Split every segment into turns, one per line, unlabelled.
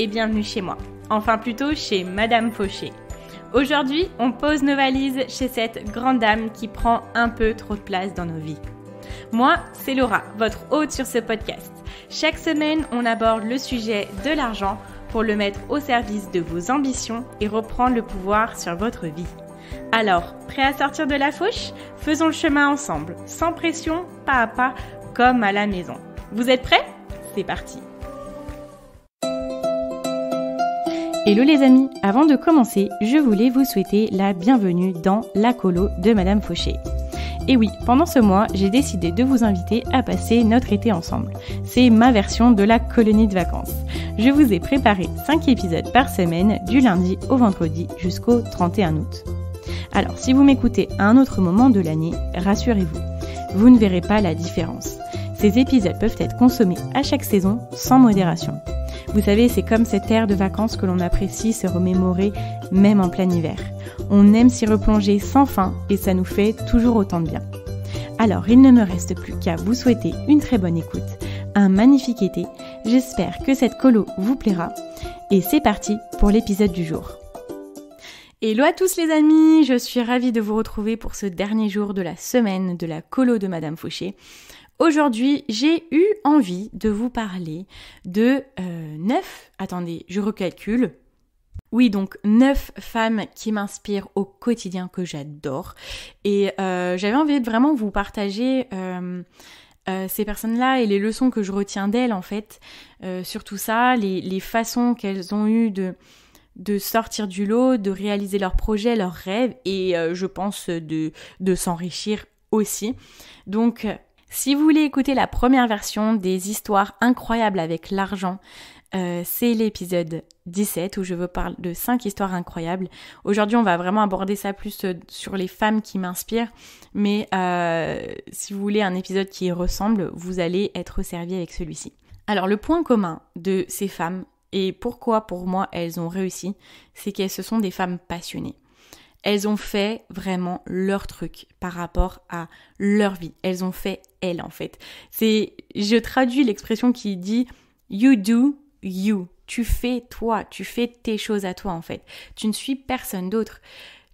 et bienvenue chez moi. Enfin plutôt chez Madame Fauché. Aujourd'hui, on pose nos valises chez cette grande dame qui prend un peu trop de place dans nos vies. Moi, c'est Laura, votre hôte sur ce podcast. Chaque semaine, on aborde le sujet de l'argent pour le mettre au service de vos ambitions et reprendre le pouvoir sur votre vie. Alors, prêt à sortir de la fauche Faisons le chemin ensemble, sans pression, pas à pas, comme à la maison. Vous êtes prêts C'est parti Hello les amis, avant de commencer, je voulais vous souhaiter la bienvenue dans la colo de Madame Fauché. Et oui, pendant ce mois, j'ai décidé de vous inviter à passer notre été ensemble. C'est ma version de la colonie de vacances. Je vous ai préparé 5 épisodes par semaine du lundi au vendredi jusqu'au 31 août. Alors, si vous m'écoutez à un autre moment de l'année, rassurez-vous, vous ne verrez pas la différence. Ces épisodes peuvent être consommés à chaque saison sans modération. Vous savez, c'est comme cette ère de vacances que l'on apprécie se remémorer même en plein hiver. On aime s'y replonger sans fin et ça nous fait toujours autant de bien. Alors, il ne me reste plus qu'à vous souhaiter une très bonne écoute, un magnifique été. J'espère que cette colo vous plaira. Et c'est parti pour l'épisode du jour. Hello à tous les amis, je suis ravie de vous retrouver pour ce dernier jour de la semaine de la colo de Madame Fauché. Aujourd'hui, j'ai eu envie de vous parler de euh, neuf... attendez, je recalcule. Oui, donc neuf femmes qui m'inspirent au quotidien que j'adore. Et euh, j'avais envie de vraiment vous partager euh, ces personnes-là et les leçons que je retiens d'elles en fait. sur tout ça, les, façons qu'elles ont eues de de sortir du lot, de réaliser leurs projets, leurs rêves et je pense de, de s'enrichir aussi. Donc si vous voulez écouter la première version des histoires incroyables avec l'argent, euh, c'est l'épisode 17 où je vous parle de 5 histoires incroyables. Aujourd'hui, on va vraiment aborder ça plus euh, sur les femmes qui m'inspirent, mais euh, si vous voulez un épisode qui ressemble, vous allez être servi avec celui-ci. Alors, le point commun de ces femmes et pourquoi pour moi elles ont réussi, c'est qu'elles se sont des femmes passionnées. Elles ont fait vraiment leur truc par rapport à leur vie. Elles ont fait elles en fait. C'est, je traduis l'expression qui dit you do you. Tu fais toi, tu fais tes choses à toi en fait. Tu ne suis personne d'autre.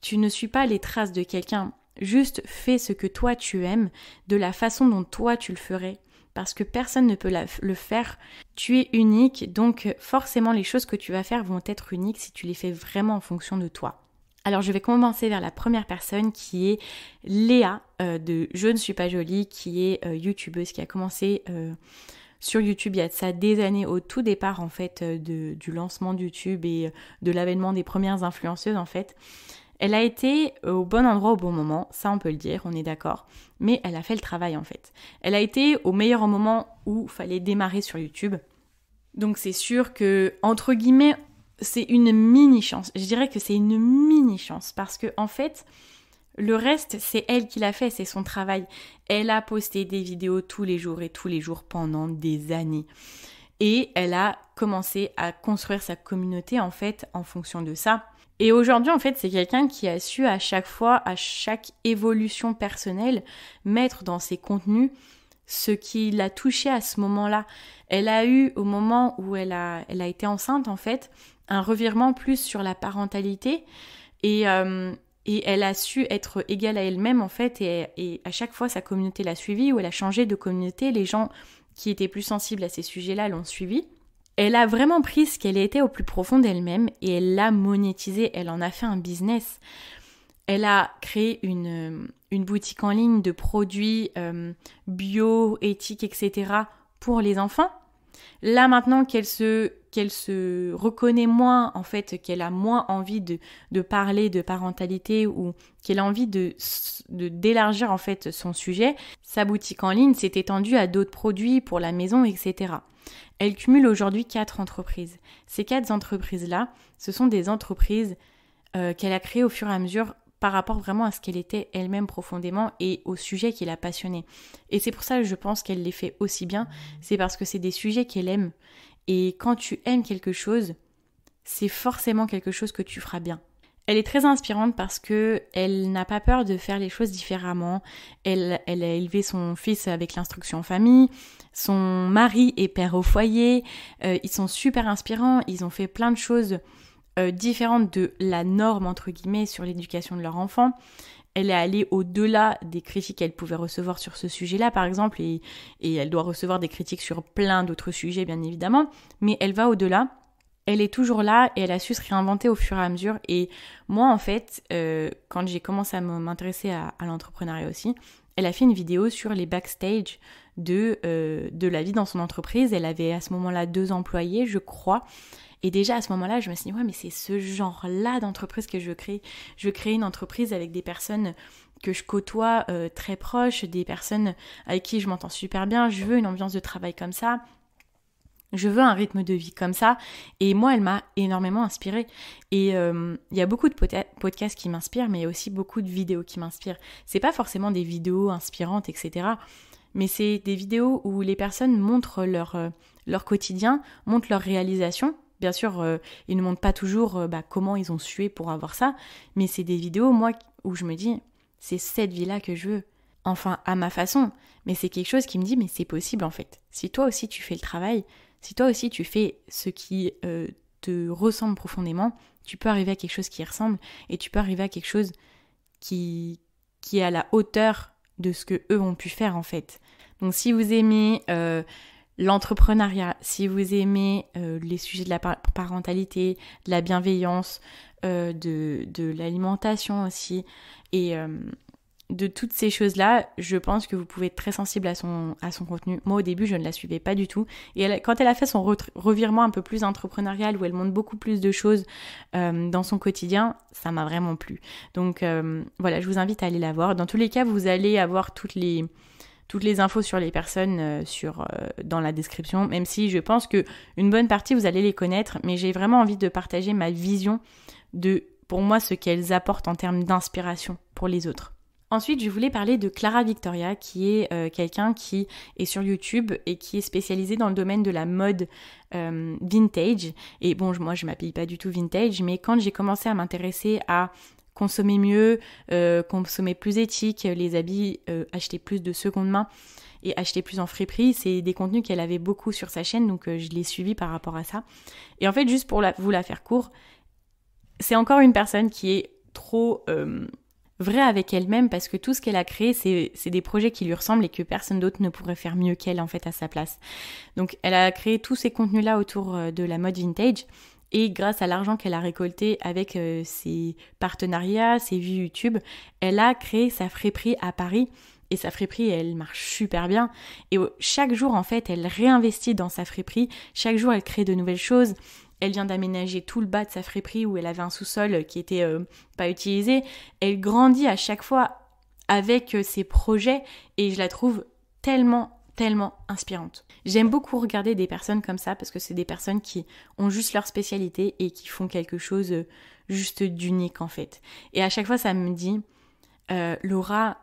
Tu ne suis pas les traces de quelqu'un. Juste fais ce que toi tu aimes de la façon dont toi tu le ferais parce que personne ne peut le faire. Tu es unique, donc forcément les choses que tu vas faire vont être uniques si tu les fais vraiment en fonction de toi. Alors je vais commencer vers la première personne qui est Léa euh, de Je ne suis pas jolie, qui est euh, youtubeuse, qui a commencé euh, sur YouTube il y a ça des années, au tout départ en fait du lancement de YouTube et de l'avènement des premières influenceuses en fait. Elle a été au bon endroit au bon moment, ça on peut le dire, on est d'accord, mais elle a fait le travail en fait. Elle a été au meilleur moment où fallait démarrer sur YouTube. Donc c'est sûr que, entre guillemets, c'est une mini chance. Je dirais que c'est une mini chance parce que en fait, le reste, c'est elle qui l'a fait, c'est son travail. Elle a posté des vidéos tous les jours et tous les jours pendant des années. Et elle a commencé à construire sa communauté en fait en fonction de ça. Et aujourd'hui, en fait, c'est quelqu'un qui a su à chaque fois, à chaque évolution personnelle, mettre dans ses contenus ce qui l'a touchée à ce moment-là. Elle a eu, au moment où elle a, elle a été enceinte, en fait, un revirement plus sur la parentalité et, euh, et elle a su être égale à elle-même en fait et, à chaque fois sa communauté l'a suivie ou elle a changé de communauté, les gens qui étaient plus sensibles à ces sujets-là l'ont suivie. Elle a vraiment pris ce qu'elle était au plus profond d'elle-même et elle l'a monétisé, elle en a fait un business. Elle a créé une, une boutique en ligne de produits euh, bio, éthiques, etc. pour les enfants. Là maintenant qu'elle se qu'elle se reconnaît moins, en fait, qu'elle a moins envie de, parler de parentalité ou qu'elle a envie de, d'élargir en fait son sujet, sa boutique en ligne s'est étendue à d'autres produits pour la maison, etc. Elle cumule aujourd'hui quatre entreprises. Ces quatre entreprises-là, ce sont des entreprises euh, qu'elle a créées au fur et à mesure par rapport vraiment à ce qu'elle était elle-même profondément et au sujet qui l'a passionné. Et c'est pour ça que je pense qu'elle les fait aussi bien, c'est parce que c'est des sujets qu'elle aime et quand tu aimes quelque chose, c'est forcément quelque chose que tu feras bien. Elle est très inspirante parce que elle n'a pas peur de faire les choses différemment. Elle, a élevé son fils avec l'instruction en famille. Son mari est père au foyer. Euh, ils sont super inspirants. Ils ont fait plein de choses euh, différentes de la norme entre guillemets sur l'éducation de leur enfant elle est allée au-delà des critiques qu'elle pouvait recevoir sur ce sujet-là, par exemple, et, elle doit recevoir des critiques sur plein d'autres sujets, bien évidemment, mais elle va au-delà. Elle est toujours là et elle a su se réinventer au fur et à mesure. Et moi, en fait, euh, quand j'ai commencé à m'intéresser à, l'entrepreneuriat aussi, elle a fait une vidéo sur les backstage de, euh, de la vie dans son entreprise. Elle avait à ce moment-là deux employés, je crois. Et déjà à ce moment-là, je me suis dit, ouais, mais c'est ce genre-là d'entreprise que je veux créer. Je veux créer une entreprise avec des personnes que je côtoie euh, très proches, des personnes avec qui je m'entends super bien. Je veux une ambiance de travail comme ça. Je veux un rythme de vie comme ça. Et moi, elle m'a énormément inspirée. Et euh, il y a beaucoup de podcasts qui m'inspirent, mais il y a aussi beaucoup de vidéos qui m'inspirent. C'est pas forcément des vidéos inspirantes, etc. Mais c'est des vidéos où les personnes montrent leur, euh, leur quotidien, montrent leur réalisation. Bien sûr, euh, ils ne montrent pas toujours euh, bah, comment ils ont sué pour avoir ça, mais c'est des vidéos, moi, où je me dis, c'est cette vie-là que je veux. Enfin, à ma façon. Mais c'est quelque chose qui me dit, mais c'est possible en fait. Si toi aussi tu fais le travail, si toi aussi tu fais ce qui euh, te ressemble profondément, tu peux arriver à quelque chose qui ressemble et tu peux arriver à quelque chose qui, qui est à la hauteur de ce que eux ont pu faire en fait. Donc si vous aimez l'entrepreneuriat, si vous aimez euh, les sujets de la parentalité, de la bienveillance, euh, de, l'alimentation aussi, et euh, de toutes ces choses-là, je pense que vous pouvez être très sensible à son, à son contenu. Moi, au début, je ne la suivais pas du tout. Et quand elle a fait son revirement un peu plus entrepreneurial, où elle montre beaucoup plus de choses dans son quotidien, ça m'a vraiment plu. Donc voilà, je vous invite à aller la voir. Dans tous les cas, vous allez avoir toutes les toutes les infos sur les personnes euh, sur, euh, dans la description, même si je pense que une bonne partie vous allez les connaître, mais j'ai vraiment envie de partager ma vision de pour moi ce qu'elles apportent en termes d'inspiration pour les autres. Ensuite, je voulais parler de Clara Victoria, qui est euh, quelqu'un qui est sur YouTube et qui est spécialisée dans le domaine de la mode vintage. Et bon, moi, je m'appelle pas du tout vintage, mais quand j'ai commencé à m'intéresser à consommer mieux, euh, consommer plus éthique, les habits, euh, acheter plus de seconde main et acheter plus en friperie. C'est des contenus qu'elle avait beaucoup sur sa chaîne, donc euh, je l'ai suivi par rapport à ça. Et en fait, juste pour vous la faire court, c'est encore une personne qui est trop vraie avec elle-même parce que tout ce qu'elle a créé, c'est des projets qui lui ressemblent et que personne d'autre ne pourrait faire mieux qu'elle en fait à sa place. Donc elle a créé tous ces contenus-là autour de la mode vintage et grâce à l'argent qu'elle a récolté avec euh, ses partenariats, ses vues YouTube, elle a créé sa friperie à Paris. Et sa friperie, elle marche super bien. Et chaque jour, en fait, elle réinvestit dans sa friperie. Chaque jour, elle crée de nouvelles choses. Elle vient d'aménager tout le bas de sa friperie où elle avait un sous-sol euh, qui était euh, pas utilisé. Elle grandit à chaque fois avec ses projets et je la trouve tellement tellement inspirante. J'aime beaucoup regarder des personnes comme ça parce que c'est des personnes qui ont juste leur spécialité et qui font quelque chose euh, juste d'unique en fait. Et à chaque fois, ça me dit, euh, Laura,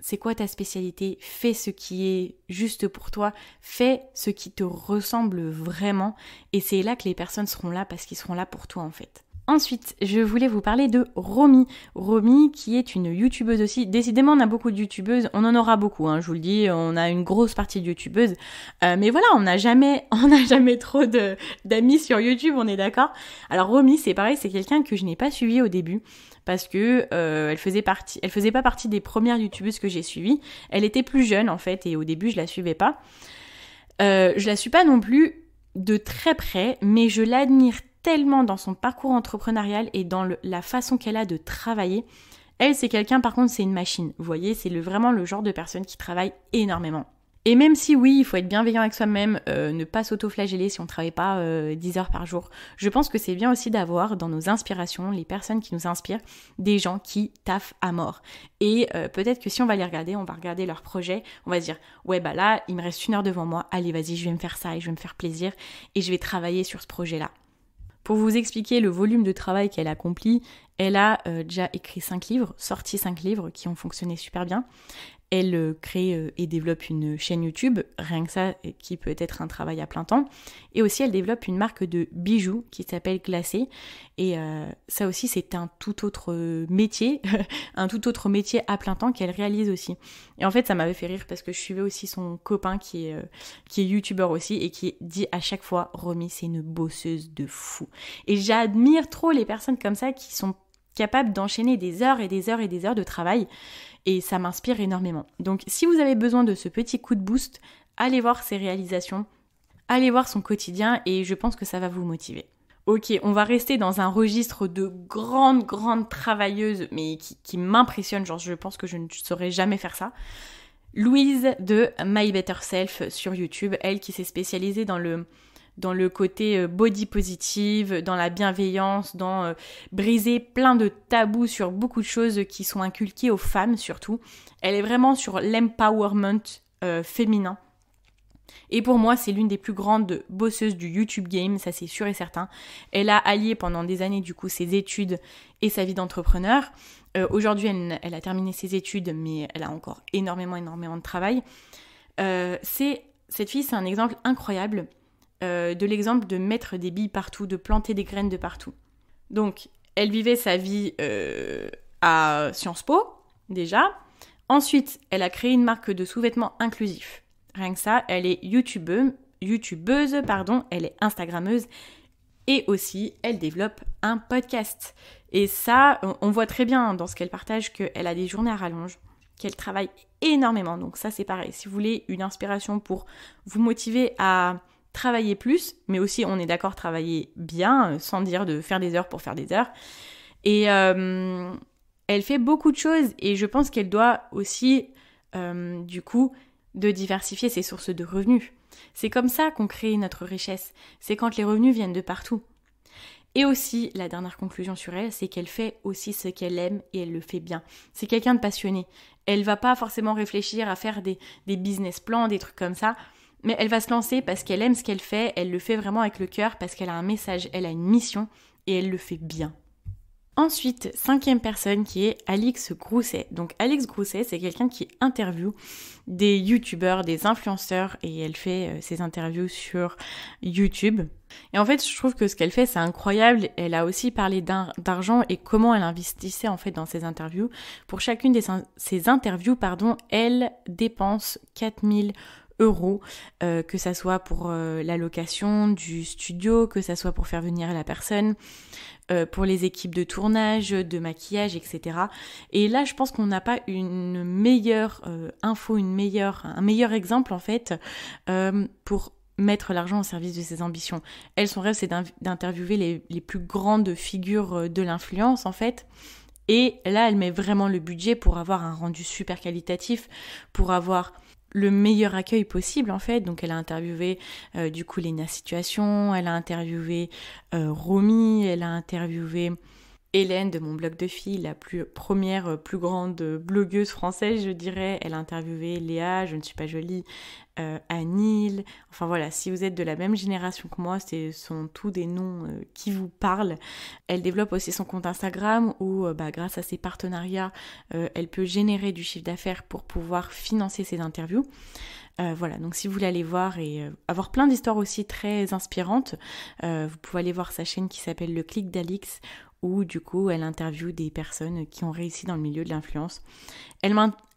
c'est quoi ta spécialité Fais ce qui est juste pour toi, fais ce qui te ressemble vraiment. Et c'est là que les personnes seront là parce qu'ils seront là pour toi en fait. Ensuite, je voulais vous parler de Romy. Romy qui est une youtubeuse aussi. Décidément, on a beaucoup de youtubeuses. On en aura beaucoup, hein, je vous le dis. On a une grosse partie de youtubeuses. Euh, mais voilà, on n'a jamais, on jamais trop d'amis sur YouTube, on est d'accord. Alors Romy, c'est pareil, c'est quelqu'un que je n'ai pas suivi au début parce que euh, elle faisait partie, elle faisait pas partie des premières youtubeuses que j'ai suivies. Elle était plus jeune en fait et au début je la suivais pas. Euh, je la suis pas non plus de très près, mais je l'admire tellement dans son parcours entrepreneurial et dans la façon qu'elle a de travailler. Elle, c'est quelqu'un, par contre, c'est une machine. Vous voyez, c'est vraiment le genre de personne qui travaille énormément. Et même si oui, il faut être bienveillant avec soi-même, euh, ne pas s'auto-flageller si on ne travaille pas 10 euh, heures par jour, je pense que c'est bien aussi d'avoir dans nos inspirations, les personnes qui nous inspirent, des gens qui taffent à mort. Et euh, peut-être que si on va les regarder, on va regarder leur projet, on va se dire, ouais bah là, il me reste une heure devant moi, allez vas-y, je vais me faire ça et je vais me faire plaisir et je vais travailler sur ce projet-là. Pour vous expliquer le volume de travail qu'elle accomplit, elle a euh, déjà écrit 5 livres, sorti 5 livres qui ont fonctionné super bien elle euh, crée euh, et développe une chaîne YouTube, rien que ça, qui peut être un travail à plein temps. Et aussi, elle développe une marque de bijoux qui s'appelle Glacé. Et euh, ça aussi, c'est un tout autre métier, un tout autre métier à plein temps qu'elle réalise aussi. Et en fait, ça m'avait fait rire parce que je suivais aussi son copain qui est, qui est youtubeur aussi et qui dit à chaque fois, Romy, c'est une bosseuse de fou. Et j'admire trop les personnes comme ça qui sont capable d'enchaîner des heures et des heures et des heures de travail et ça m'inspire énormément. Donc si vous avez besoin de ce petit coup de boost, allez voir ses réalisations, allez voir son quotidien et je pense que ça va vous motiver. Ok, on va rester dans un registre de grandes, grandes travailleuses, mais qui, qui m'impressionne, genre je pense que je ne saurais jamais faire ça. Louise de My Better Self sur YouTube, elle qui s'est spécialisée dans le, dans le côté euh, body positive, dans la bienveillance, dans euh, briser plein de tabous sur beaucoup de choses qui sont inculquées aux femmes surtout. Elle est vraiment sur l'empowerment euh, féminin. Et pour moi, c'est l'une des plus grandes bosseuses du YouTube game, ça c'est sûr et certain. Elle a allié pendant des années du coup ses études et sa vie d'entrepreneur. Aujourd'hui, elle, a terminé ses études, mais elle a encore énormément, énormément de travail. c'est cette fille, c'est un exemple incroyable euh, de l'exemple de mettre des billes partout, de planter des graines de partout. Donc, elle vivait sa vie euh, à Sciences Po, déjà. Ensuite, elle a créé une marque de sous-vêtements inclusifs. Rien que ça, elle est youtubeuse, YouTubeuse, pardon, elle est Instagrammeuse et aussi elle développe un podcast. Et ça, on voit très bien dans ce qu'elle partage qu'elle a des journées à rallonge, qu'elle travaille énormément. Donc ça, c'est pareil. Si vous voulez une inspiration pour vous motiver à travailler plus, mais aussi, on est d'accord, travailler bien, euh, sans dire de faire des heures pour faire des heures. Et euh, elle fait beaucoup de choses et je pense qu'elle doit aussi, euh, du coup, de diversifier ses sources de revenus. C'est comme ça qu'on crée notre richesse. C'est quand les revenus viennent de partout. Et aussi, la dernière conclusion sur elle, c'est qu'elle fait aussi ce qu'elle aime et elle le fait bien. C'est quelqu'un de passionné. Elle va pas forcément réfléchir à faire des, des business plans, des trucs comme ça mais elle va se lancer parce qu'elle aime ce qu'elle fait, elle le fait vraiment avec le cœur, parce qu'elle a un message, elle a une mission, et elle le fait bien. Ensuite, cinquième personne qui est Alix Grousset. Donc Alix Grousset, c'est quelqu'un qui interviewe des youtubeurs, des influenceurs et elle fait euh, ses interviews sur YouTube. Et en fait, je trouve que ce qu'elle fait, c'est incroyable. Elle a aussi parlé d'argent et comment elle investissait en fait dans ses interviews. Pour chacune de ses interviews, pardon, elle dépense 4000 euros, euh, que ça soit pour euh, la location du studio, que ça soit pour faire venir la personne, euh, pour les équipes de tournage, de maquillage, etc. Et là, je pense qu'on n'a pas une meilleure info, une meilleure, un meilleur exemple en fait pour mettre l'argent au service de ses ambitions. Elle, son rêve, c'est d'interviewer les, les plus grandes figures de l'influence en fait. Et là, elle met vraiment le budget pour avoir un rendu super qualitatif, pour avoir le meilleur accueil possible en fait. Donc elle a interviewé euh, du coup Lena Situation, elle a interviewé euh, Romy, elle a interviewé Hélène de mon blog de filles, la plus, première euh, plus grande euh, blogueuse française, je dirais. Elle a interviewé Léa, Je ne suis pas jolie, euh, Anil. Enfin voilà, si vous êtes de la même génération que moi, ce sont tous des noms qui vous parlent. Elle développe aussi son compte Instagram où, bah, grâce à ses partenariats, elle peut générer du chiffre d'affaires pour pouvoir financer ses interviews. voilà, donc si vous voulez aller voir et avoir plein d'histoires aussi très inspirantes, vous pouvez aller voir sa chaîne qui s'appelle Le Clic d'Alix, où du coup elle interviewe des personnes qui ont réussi dans le milieu de l'influence. Elle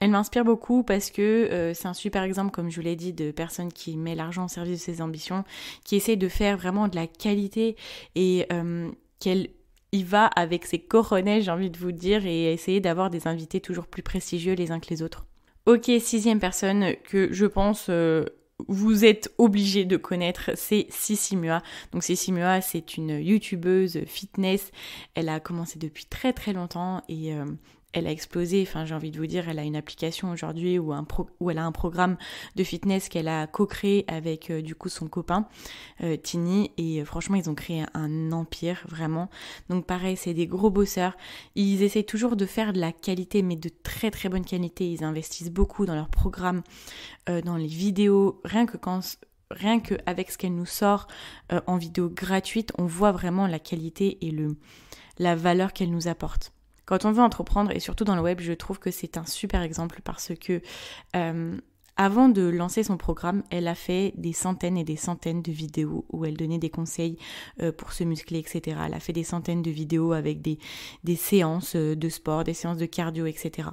m'inspire beaucoup parce que euh, c'est un super exemple, comme je vous l'ai dit, de personnes qui mettent l'argent au service de ses ambitions, qui essaient de faire vraiment de la qualité et euh, qu'elle y va avec ses coronets, j'ai envie de vous dire, et essayer d'avoir des invités toujours plus prestigieux les uns que les autres. Ok, sixième personne que je pense... Euh, vous êtes obligé de connaître, c'est Sissi Mua. Donc Sissi Mua, c'est une youtubeuse fitness. Elle a commencé depuis très très longtemps et euh, elle a explosé. Enfin, j'ai envie de vous dire, elle a une application aujourd'hui ou où elle a un programme de fitness qu'elle a co-créé avec euh, du coup son copain euh, Tini. Et euh, franchement, ils ont créé un empire vraiment. Donc pareil, c'est des gros bosseurs. Ils essayent toujours de faire de la qualité, mais de très très bonne qualité. Ils investissent beaucoup dans leurs programmes, dans les vidéos. Rien que rien que avec ce qu'elle nous sort en vidéo gratuite, on voit vraiment la qualité et le la valeur qu'elle nous apporte. Quand on veut entreprendre, et surtout dans le web, je trouve que c'est un super exemple parce que euh, avant de lancer son programme, elle a fait des centaines et des centaines de vidéos où elle donnait des conseils euh, pour se muscler, etc. Elle a fait des centaines de vidéos avec des, des séances euh, de sport, des séances de cardio, etc.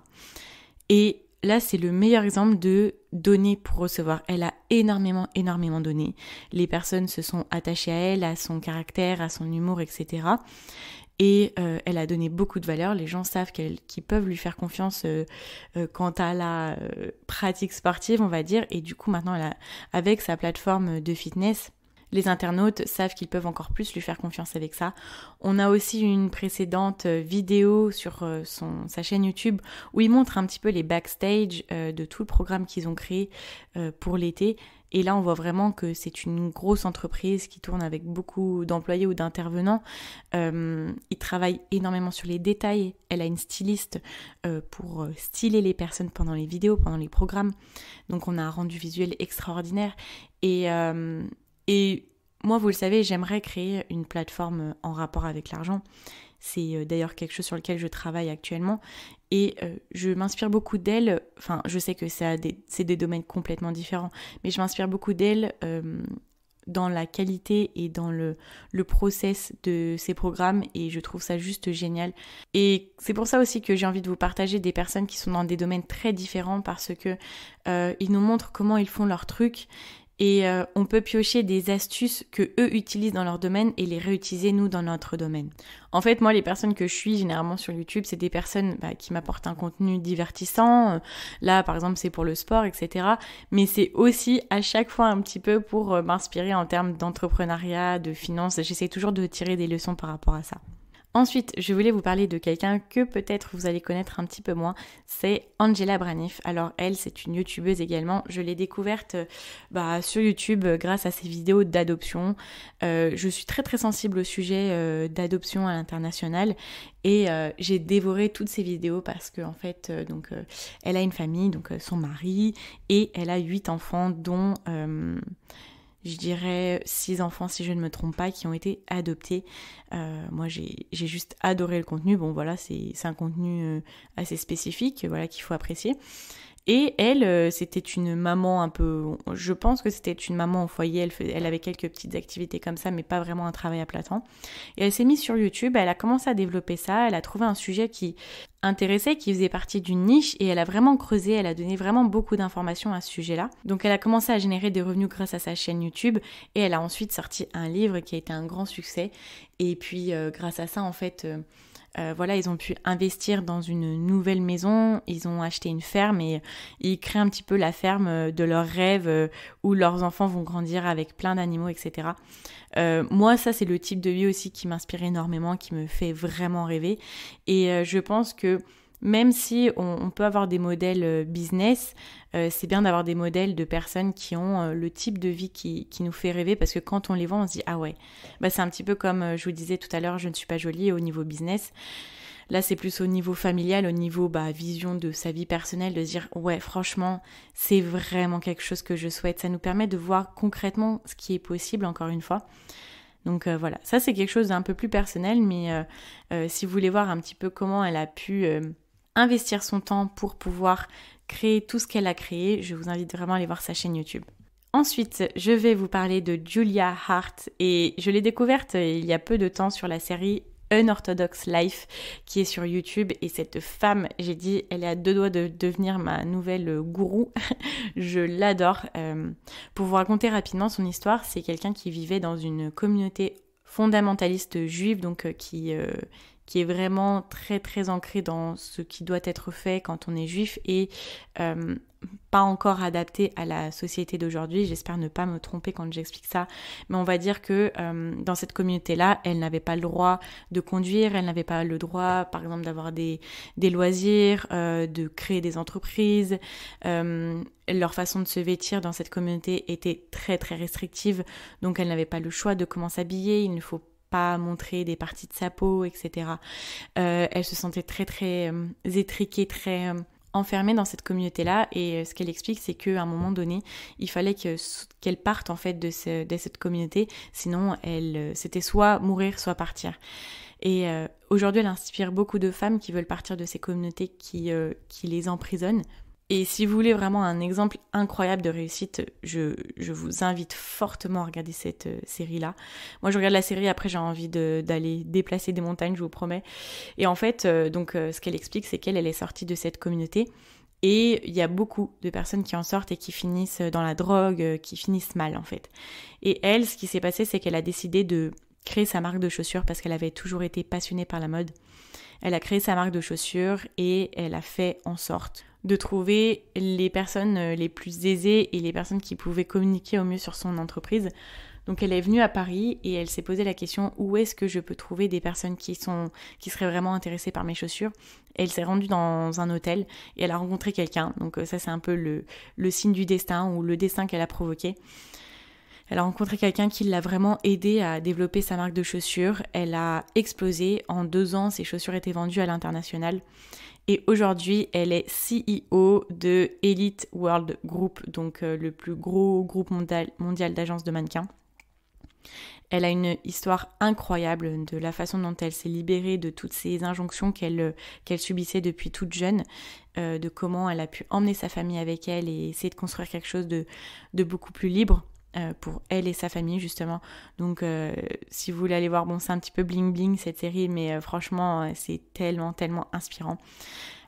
Et là, c'est le meilleur exemple de donner pour recevoir. Elle a énormément, énormément donné. Les personnes se sont attachées à elle, à son caractère, à son humour, etc et euh, elle a donné beaucoup de valeur. Les gens savent qu'ils peuvent lui faire confiance euh, euh, quant à la pratique sportive, on va dire. Et du coup, maintenant, avec sa plateforme de fitness, les internautes savent qu'ils peuvent encore plus lui faire confiance avec ça. On a aussi une précédente vidéo sur sa chaîne YouTube où il montre un petit peu les backstage de tout le programme qu'ils ont créé pour l'été. Et là, on voit vraiment que c'est une grosse entreprise qui tourne avec beaucoup d'employés ou d'intervenants. Euh, ils travaillent énormément sur les détails. Elle a une styliste euh, pour euh, styler les personnes pendant les vidéos, pendant les programmes. Donc, on a un rendu visuel extraordinaire. Et, et moi, vous le savez, j'aimerais créer une plateforme en rapport avec l'argent. C'est euh, d'ailleurs quelque chose sur lequel je travaille actuellement. Et euh, je m'inspire beaucoup d'elle. Enfin, je sais que c'est des domaines complètement différents, mais je m'inspire beaucoup d'elle euh, dans la qualité et dans le, le process de ces programmes et je trouve ça juste génial. Et c'est pour ça aussi que j'ai envie de vous partager des personnes qui sont dans des domaines très différents parce que ils nous montrent comment ils font leur truc et euh, on peut piocher des astuces que eux utilisent dans leur domaine et les réutiliser nous dans notre domaine. En fait, moi, les personnes que je suis généralement sur YouTube, c'est des personnes bah, qui m'apportent un contenu divertissant. Euh, là, par exemple, c'est pour le sport, etc. Mais c'est aussi à chaque fois un petit peu pour euh, m'inspirer en termes d'entrepreneuriat, de finances. J'essaie toujours de tirer des leçons par rapport à ça. Ensuite, je voulais vous parler de quelqu'un que peut-être vous allez connaître un petit peu moins, c'est Angela Braniff. Alors elle, c'est une youtubeuse également. Je l'ai découverte euh, bah, sur YouTube euh, grâce à ses vidéos d'adoption. Euh, je suis très très sensible au sujet d'adoption à l'international et j'ai dévoré toutes ses vidéos parce qu'en fait, donc elle a une famille, donc son mari et elle a huit enfants dont je dirais, six enfants, si je ne me trompe pas, qui ont été adoptés. Euh, moi, j'ai juste adoré le contenu. Bon, voilà, c'est un contenu euh, assez spécifique, voilà, qu'il faut apprécier. Et elle, euh, c'était une maman un peu. Je pense que c'était une maman au foyer. Elle, elle, avait quelques petites activités comme ça, mais pas vraiment un travail à plein temps. Et elle s'est mise sur YouTube. Elle a commencé à développer ça. Elle a trouvé un sujet qui intéressait, qui faisait partie d'une niche, et elle a vraiment creusé. Elle a donné vraiment beaucoup d'informations à ce sujet-là. Donc, elle a commencé à générer des revenus grâce à sa chaîne YouTube. Et elle a ensuite sorti un livre qui a été un grand succès. Et puis, euh, grâce à ça, en fait. Euh, euh, voilà, ils ont pu investir dans une nouvelle maison, ils ont acheté une ferme et, ils créent un petit peu la ferme euh, de leurs rêves euh, où leurs enfants vont grandir avec plein d'animaux, etc. moi, ça, c'est le type de vie aussi qui m'inspire énormément, qui me fait vraiment rêver. Et je pense que même si on, peut avoir des modèles euh, business, euh, c'est bien d'avoir des modèles de personnes qui ont euh, le type de vie qui, nous fait rêver parce que quand on les voit, on se dit ah ouais, bah, c'est un petit peu comme je vous disais tout à l'heure, je ne suis pas jolie au niveau business. Là, c'est plus au niveau familial, au niveau bah, vision de sa vie personnelle, de se dire ouais, franchement, c'est vraiment quelque chose que je souhaite. Ça nous permet de voir concrètement ce qui est possible, encore une fois. Donc voilà, ça c'est quelque chose d'un peu plus personnel, mais si vous voulez voir un petit peu comment elle a pu investir son temps pour pouvoir créer tout ce qu'elle a créé. Je vous invite vraiment à aller voir sa chaîne YouTube. Ensuite, je vais vous parler de Julia Hart et je l'ai découverte il y a peu de temps sur la série Unorthodox Life qui est sur YouTube et cette femme, j'ai dit, elle est à deux doigts de devenir ma nouvelle gourou. je l'adore. Euh, pour vous raconter rapidement son histoire, c'est quelqu'un qui vivait dans une communauté fondamentaliste juive, donc euh, qui euh, qui est vraiment très très ancré dans ce qui doit être fait quand on est juif et euh, pas encore adapté à la société d'aujourd'hui. J'espère ne pas me tromper quand j'explique ça, mais on va dire que euh, dans cette communauté-là, elle n'avait pas le droit de conduire, elle n'avait pas le droit, par exemple, d'avoir des, des loisirs, euh, de créer des entreprises. leur façon de se vêtir dans cette communauté était très très restrictive, donc elle n'avait pas le choix de comment s'habiller. Il ne faut pas montrer des parties de sa peau, etc. Euh, elle se sentait très très euh, étriquée, très euh, enfermée dans cette communauté-là. Et ce qu'elle explique, c'est qu'à un moment donné, il fallait qu'elle parte en fait de, cette communauté, sinon elle, c'était soit mourir, soit partir. Et aujourd'hui, elle inspire beaucoup de femmes qui veulent partir de ces communautés qui, qui les emprisonnent et si vous voulez vraiment un exemple incroyable de réussite, je, vous invite fortement à regarder cette euh, série-là. Moi, je regarde la série, après j'ai envie d'aller déplacer des montagnes, je vous promets. Et en fait, euh, donc, euh, ce qu'elle explique, c'est qu'elle est sortie de cette communauté. Et il y a beaucoup de personnes qui en sortent et qui finissent dans la drogue, qui finissent mal en fait. Et elle, ce qui s'est passé, c'est qu'elle a décidé de créer sa marque de chaussures parce qu'elle avait toujours été passionnée par la mode. Elle a créé sa marque de chaussures et elle a fait en sorte de trouver les personnes euh, les plus aisées et les personnes qui pouvaient communiquer au mieux sur son entreprise. Donc elle est venue à Paris et elle s'est posé la question où est-ce que je peux trouver des personnes qui sont qui seraient vraiment intéressées par mes chaussures. elle s'est rendue dans un hôtel et elle a rencontré quelqu'un. Donc euh, ça c'est un peu le, le, signe du destin ou le destin qu'elle a provoqué. Elle a rencontré quelqu'un qui l'a vraiment aidée à développer sa marque de chaussures. Elle a explosé. En deux ans, ses chaussures étaient vendues à l'international et aujourd'hui elle est CEO de Elite World Group, donc euh, le plus gros groupe mondial, mondial d'agences de mannequins. Elle a une histoire incroyable de la façon dont elle s'est libérée de toutes ces injonctions qu'elle euh, subissait depuis toute jeune, euh, de comment elle a pu emmener sa famille avec elle et essayer de construire quelque chose de beaucoup plus libre. Euh, pour elle et sa famille justement. Donc euh, si vous voulez aller voir, bon c'est un petit peu bling bling cette série, mais euh, franchement c'est tellement tellement inspirant.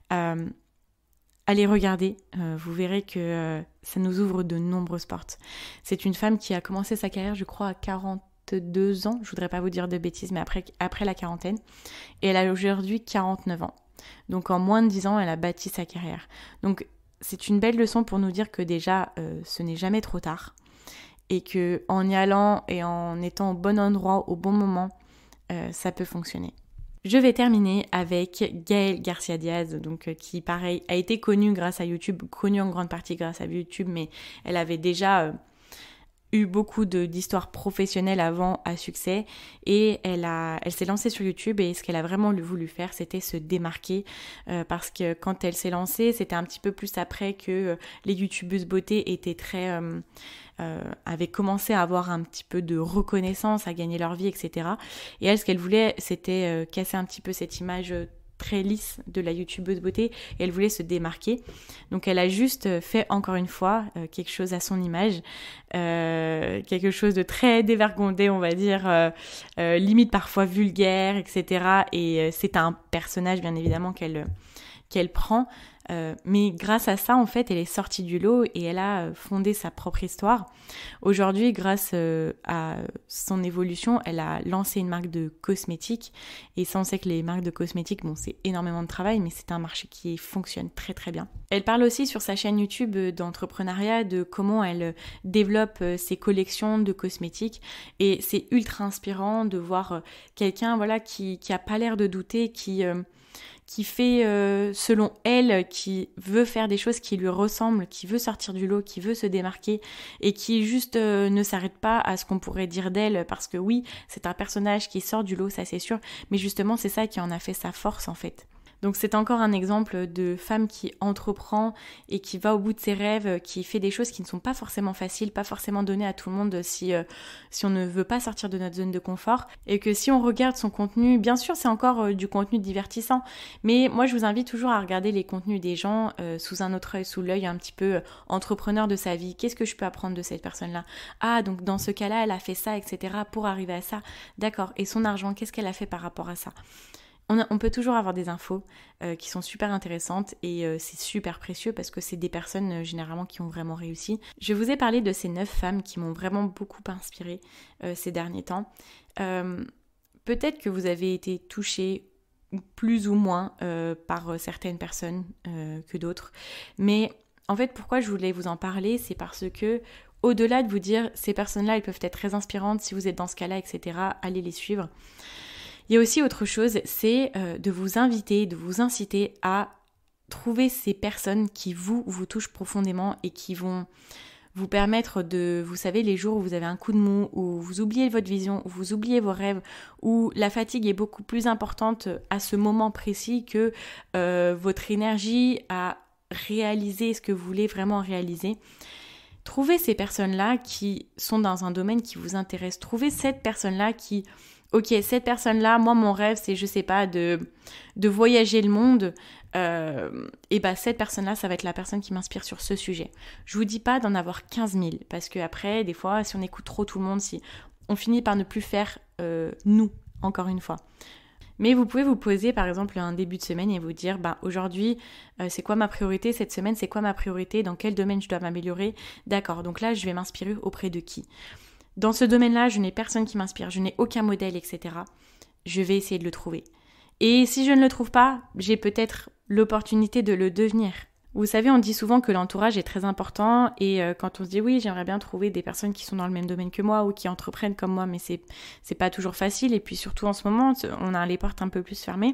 allez regarder, vous verrez que ça nous ouvre de nombreuses portes. C'est une femme qui a commencé sa carrière je crois à 42 ans, je voudrais pas vous dire de bêtises, mais après, après la quarantaine. Et elle a aujourd'hui 49 ans. Donc en moins de 10 ans, elle a bâti sa carrière. Donc c'est une belle leçon pour nous dire que déjà, ce n'est jamais trop tard et que en y allant et en étant au bon endroit au bon moment, euh, ça peut fonctionner. Je vais terminer avec Gaëlle Garcia Diaz, donc euh, qui pareil a été connue grâce à YouTube, connue en grande partie grâce à YouTube, mais elle avait déjà euh, eu beaucoup d'histoires professionnelles avant à succès et elle, a, elle s'est lancée sur YouTube et ce qu'elle a vraiment voulu faire c'était se démarquer parce que quand elle s'est lancée c'était un petit peu plus après que les youtubeuses beauté étaient très avait euh, avaient commencé à avoir un petit peu de reconnaissance, à gagner leur vie, etc. Et elle, ce qu'elle voulait, c'était euh, casser un petit peu cette image euh, très lisse de la youtubeuse beauté et elle voulait se démarquer. Donc elle a juste fait encore une fois quelque chose à son image, quelque chose de très dévergondé, on va dire, limite parfois vulgaire, etc. Et c'est un personnage bien évidemment qu'elle qu'elle prend, euh, mais grâce à ça, en fait, elle est sortie du lot et elle a euh, fondé sa propre histoire. Aujourd'hui, grâce euh, à son évolution, elle a lancé une marque de cosmétiques. Et ça, on sait que les marques de cosmétiques, bon, c'est énormément de travail, mais c'est un marché qui fonctionne très très bien. Elle parle aussi sur sa chaîne YouTube d'entrepreneuriat, de comment elle développe ses collections de cosmétiques. Et c'est ultra inspirant de voir quelqu'un, voilà, qui, n'a pas l'air de douter, qui qui fait euh, selon elle, qui veut faire des choses qui lui ressemblent, qui veut sortir du lot, qui veut se démarquer et qui juste euh, ne s'arrête pas à ce qu'on pourrait dire d'elle parce que oui, c'est un personnage qui sort du lot, ça c'est sûr, mais justement c'est ça qui en a fait sa force en fait. Donc c'est encore un exemple de femme qui entreprend et qui va au bout de ses rêves, euh, qui fait des choses qui ne sont pas forcément faciles, pas forcément données à tout le monde euh, si, on ne veut pas sortir de notre zone de confort. Et que si on regarde son contenu, bien sûr c'est encore euh, du contenu divertissant, mais moi je vous invite toujours à regarder les contenus des gens sous un autre œil, sous l'œil un petit peu entrepreneur de sa vie. Qu'est-ce que je peux apprendre de cette personne-là Ah donc dans ce cas-là elle a fait ça, etc. pour arriver à ça. D'accord. Et son argent, qu'est-ce qu'elle a fait par rapport à ça on, peut toujours avoir des infos euh, qui sont super intéressantes et euh, c'est super précieux parce que c'est des personnes euh, généralement qui ont vraiment réussi. Je vous ai parlé de ces neuf femmes qui m'ont vraiment beaucoup inspirée ces derniers temps. Peut-être que vous avez été touché plus ou moins par certaines personnes que d'autres, mais en fait pourquoi je voulais vous en parler, c'est parce que au-delà de vous dire ces personnes-là, elles peuvent être très inspirantes, si vous êtes dans ce cas-là, etc., allez les suivre. Il y a aussi autre chose, c'est euh, de vous inviter, de vous inciter à trouver ces personnes qui vous, vous touchent profondément et qui vont vous permettre de, vous savez, les jours où vous avez un coup de mou, où vous oubliez votre vision, où vous oubliez vos rêves, où la fatigue est beaucoup plus importante à ce moment précis que euh, votre énergie à réaliser ce que vous voulez vraiment réaliser. Trouvez ces personnes-là qui sont dans un domaine qui vous intéresse. Trouvez cette personne-là qui ok, cette personne-là, moi, mon rêve, c'est, je sais pas, de, de voyager le monde, euh, et bah, cette personne-là, ça va être la personne qui m'inspire sur ce sujet. Je vous dis pas d'en avoir 15 000, parce que après, des fois, si on écoute trop tout le monde, si on finit par ne plus faire euh, nous, encore une fois. Mais vous pouvez vous poser par exemple un début de semaine et vous dire bah, aujourd'hui euh, c'est quoi ma priorité, cette semaine c'est quoi ma priorité, dans quel domaine je dois m'améliorer. D'accord, donc là je vais m'inspirer auprès de qui dans ce domaine-là, je n'ai personne qui m'inspire, je n'ai aucun modèle, etc. Je vais essayer de le trouver. Et si je ne le trouve pas, j'ai peut-être l'opportunité de le devenir. Vous savez, on dit souvent que l'entourage est très important et euh, quand on se dit oui, j'aimerais bien trouver des personnes qui sont dans le même domaine que moi ou qui entreprennent comme moi, mais c'est pas toujours facile et puis surtout en ce moment, on a les portes un peu plus fermées.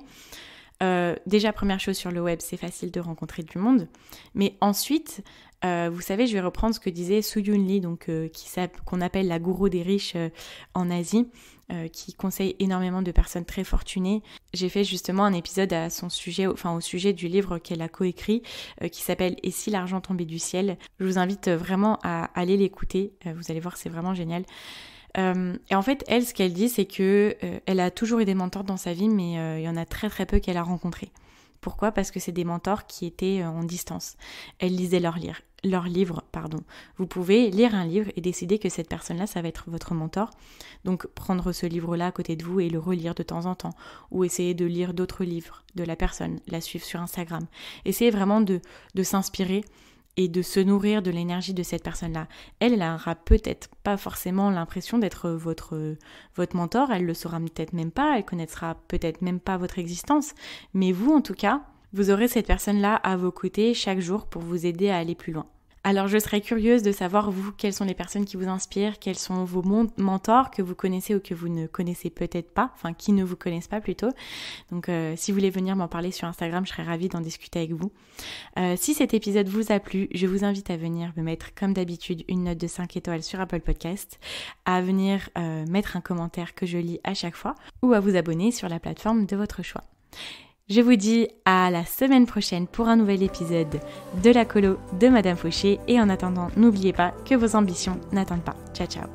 Euh, déjà, première chose sur le web, c'est facile de rencontrer du monde. Mais ensuite, euh, vous savez, je vais reprendre ce que disait Su Yun Lee, donc euh, qu'on appelle la gourou des riches en Asie, qui conseille énormément de personnes très fortunées. J'ai fait justement un épisode à son sujet, enfin au sujet du livre qu'elle a coécrit, qui s'appelle Et si l'argent tombait du ciel. Je vous invite vraiment à aller l'écouter. vous allez voir, c'est vraiment génial. Euh, et en fait, elle, ce qu'elle dit, c'est que euh, elle a toujours eu des mentors dans sa vie, mais euh, il y en a très très peu qu'elle a rencontrés. Pourquoi Parce que c'est des mentors qui étaient en distance. Elle lisait leurs livres. pardon. Vous pouvez lire un livre et décider que cette personne-là, ça va être votre mentor. Donc prendre ce livre-là à côté de vous et le relire de temps en temps, ou essayer de lire d'autres livres de la personne, la suivre sur Instagram. Essayez vraiment de, de s'inspirer et de se nourrir de l'énergie de cette personne-là. Elle, n'aura peut-être pas forcément l'impression d'être euh, votre, euh, votre mentor, elle le saura peut-être même pas, elle connaîtra peut-être même pas votre existence, mais vous en tout cas, vous aurez cette personne-là à vos côtés chaque jour pour vous aider à aller plus loin. Alors je serais curieuse de savoir, vous, quelles sont les personnes qui vous inspirent, quels sont vos mentors que vous connaissez ou que vous ne connaissez peut-être pas, enfin qui ne vous connaissent pas plutôt. Donc euh, si vous voulez venir m'en parler sur Instagram, je serais ravie d'en discuter avec vous. Euh, si cet épisode vous a plu, je vous invite à venir me mettre comme d'habitude une note de 5 étoiles sur Apple Podcast, à venir euh, mettre un commentaire que je lis à chaque fois ou à vous abonner sur la plateforme de votre choix. Je vous dis à la semaine prochaine pour un nouvel épisode de la colo de Madame Fauché et en attendant, n'oubliez pas que vos ambitions n'attendent pas. Ciao ciao